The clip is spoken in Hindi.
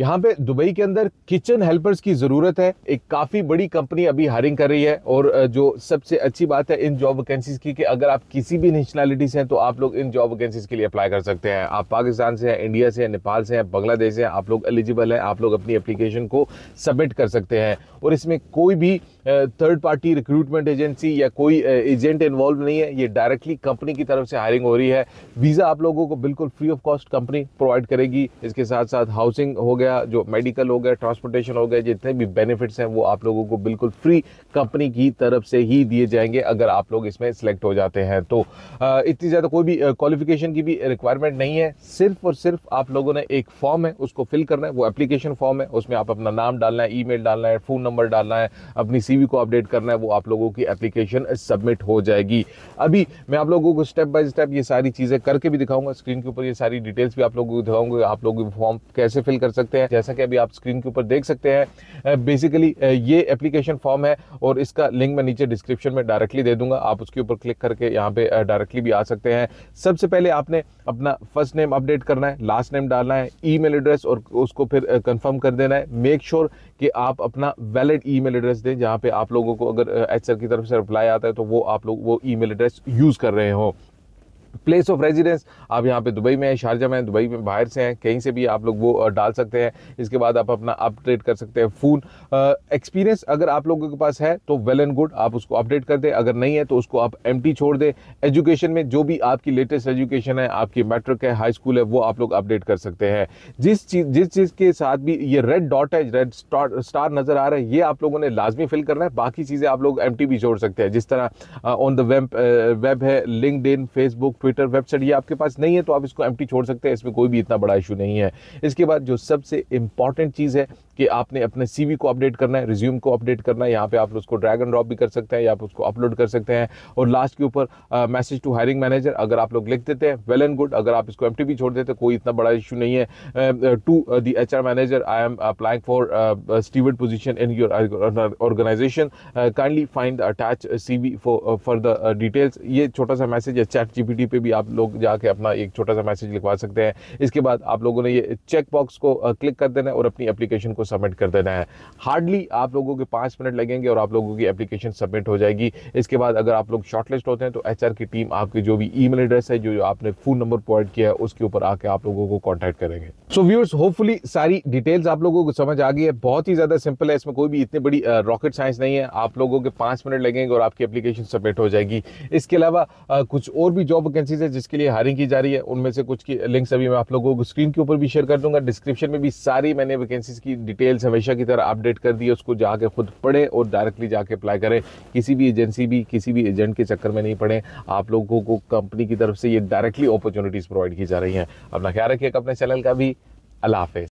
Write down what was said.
यहाँ पे दुबई के अंदर किचन हेल्पर्स की ज़रूरत है एक काफ़ी बड़ी कंपनी अभी हायरिंग कर रही है और जो सबसे अच्छी बात है इन जॉब वैकेंसीज़ की कि अगर आप किसी भी नेशनैलिटी से हैं तो आप लोग इन जॉब वैकेंसीज़ के लिए अप्लाई कर सकते हैं आप पाकिस्तान से हैं इंडिया से हैं नेपाल से हैं बांग्लादेश से हैं आप लोग एलिजिबल हैं आप लोग अपनी एप्लीकेशन को सबमिट कर सकते हैं और इसमें कोई भी थर्ड पार्टी रिक्रूटमेंट एजेंसी या कोई एजेंट इन्वॉल्व नहीं है ये डायरेक्टली कंपनी की तरफ से हायरिंग हो रही है वीज़ा आप लोगों को बिल्कुल free of cost company provide करेगी इसके साथ साथ हाउसिंग हो गया गया जो मेडिकल हो गया ट्रांसपोर्टेशन हो गया जितने भी बेनिफिट्स हैं वो आप लोगों को बिल्कुल फ्री कंपनी की तरफ से ही दिए जाएंगे अगर आप लोग इसमें सिलेक्ट हो जाते हैं तो इतनी ज़्यादा कोई भी क्वालिफिकेशन की भी रिक्वायरमेंट नहीं है सिर्फ और सिर्फ आप लोगों ने एक फॉर्म है उसको फिल करना है वो एप्लीकेशन फॉर्म है उसमें आप अपना नाम डालना है ई डालना है फ़ोन नंबर डालना है अपनी सी को अपडेट करना है वो आप लोगों की एप्लीकेशन सबमिट हो जाएगी अभी मैं आप लोगों को स्टेप बाय स्टेप ये सारी चीज़ें करके भी दिखाऊंगा स्क्रीन के ऊपर ये सारी डिटेल्स भी आप लोगों को दिखाऊंगा आप लोग फॉर्म कैसे फिल कर सकते सकते हैं जैसा कि अभी आप स्क्रीन के ऊपर देख सकते हैं बेसिकली ये एप्लीकेशन फॉर्म है और इसका लिंक मैं नीचे डिस्क्रिप्शन में डायरेक्टली दे दूंगा आप उसके ऊपर क्लिक करके यहाँ पे डायरेक्टली भी आ सकते हैं सबसे पहले आपने अपना फर्स्ट नेम अपडेट करना है लास्ट नेम डालना है ई एड्रेस और उसको फिर कन्फर्म कर देना है मेक श्योर sure कि आप अपना वैलिड ई एड्रेस दें जहाँ पे आप लोगों को अगर एच की तरफ से रिप्लाई आता है तो वो आप लोग वो ई एड्रेस यूज़ कर रहे हो प्लेस ऑफ रेजिडेंस आप यहाँ पे दुबई में हैं शारजा में दुबई में बाहर से हैं कहीं से भी आप लोग वो डाल सकते हैं इसके बाद आप अपना अपडेट कर सकते हैं फ़ोन एक्सपीरियंस अगर आप लोगों के पास है तो वेल एंड गुड आप उसको अपडेट कर दें अगर नहीं है तो उसको आप एम छोड़ दें एजुकेशन में जो भी आपकी लेटेस्ट एजुकेशन है आपकी मैट्रिक है हाई स्कूल है वो आप लोग अपडेट कर सकते हैं जिस चीज़ जिस चीज़ के साथ भी ये रेड डॉट है रेड स्टार नज़र आ रहा है ये आप लोगों ने लाजमी फिल करना है बाकी चीज़ें आप लोग एम भी छोड़ सकते हैं जिस तरह ऑन द वेब वेब है लिंकड फेसबुक ट्विटर वेबसाइट ये आपके पास नहीं है तो आप इसको एम छोड़ सकते हैं इसमें कोई भी इतना बड़ा इशू नहीं है इसके बाद जो सबसे इंपॉर्टेंट चीज़ है कि आपने अपने सी को अपडेट करना है रिज्यूम को अपडेट करना है यहाँ पर आप उसको ड्रैग एंड ड्रॉप भी कर सकते हैं या आप उसको अपलोड कर सकते हैं और लास्ट के ऊपर मैसेज टू हायरिंग मैनेजर अगर आप लोग लिख देते हैं वेल एंड गुड अगर आप इसको एम भी छोड़ देते कोई इतना बड़ा इशू नहीं है to the H manager I am applying for steward position in your organisation kindly find attach C for for the details ये छोटा सा मैसेज है चैट जी पे भी आप लोग जाके अपना एक छोटा सा मैसेज लिखवा सकते हैं इसके बाद आप लोगों ने ये चेक बॉक्स को क्लिक कर देना है और अपनी एप्लीकेशन को सबमिट कर देना है हार्डली आप लोगों के पाँच मिनट लगेंगे और आप लोगों की एप्लीकेशन सबमिट हो जाएगी इसके बाद अगर आप लोग शॉर्टलिस्ट होते हैं तो एच की टीम आपकी जो भी ई एड्रेस है जो आपने फ़ोन नंबर प्रोवाइड किया है उसके ऊपर आके आप लोगों को कॉन्टैक्ट करेंगे सो व्यूअर्स होपफुली सारी डिटेल्स आप लोगों को समझ आ गई है बहुत ही ज़्यादा सिंपल है इसमें कोई भी इतनी बड़ी रॉकेट साइंस नहीं है आप लोगों के पाँच मिनट लगेंगे और आपकी एप्लीकेशन सबमिट हो जाएगी इसके अलावा कुछ और भी जॉब वैकेंसीज है जिसके लिए हायरिंग की जा रही है उनमें से कुछ की लिंक्स अभी मैं आप लोगों को स्क्रीन के ऊपर भी शेयर कर दूंगा डिस्क्रिप्शन में भी सारी मैंने वैकेंसीज की डिटेल्स हमेशा की तरह अपडेट कर दी है उसको जाके खुद पढ़ें और डायरेक्टली जाके अप्लाई करें किसी भी एजेंसी भी किसी भी एजेंट के चक्कर में नहीं पड़े आप लोगों को कंपनी की तरफ से ये डायरेक्टली अपॉर्चुनिटीज़ प्रोवाइड की जा रही हैं अपना ख्याल रखिएगा अपने चैनल का भी अल्लाह हाफिज़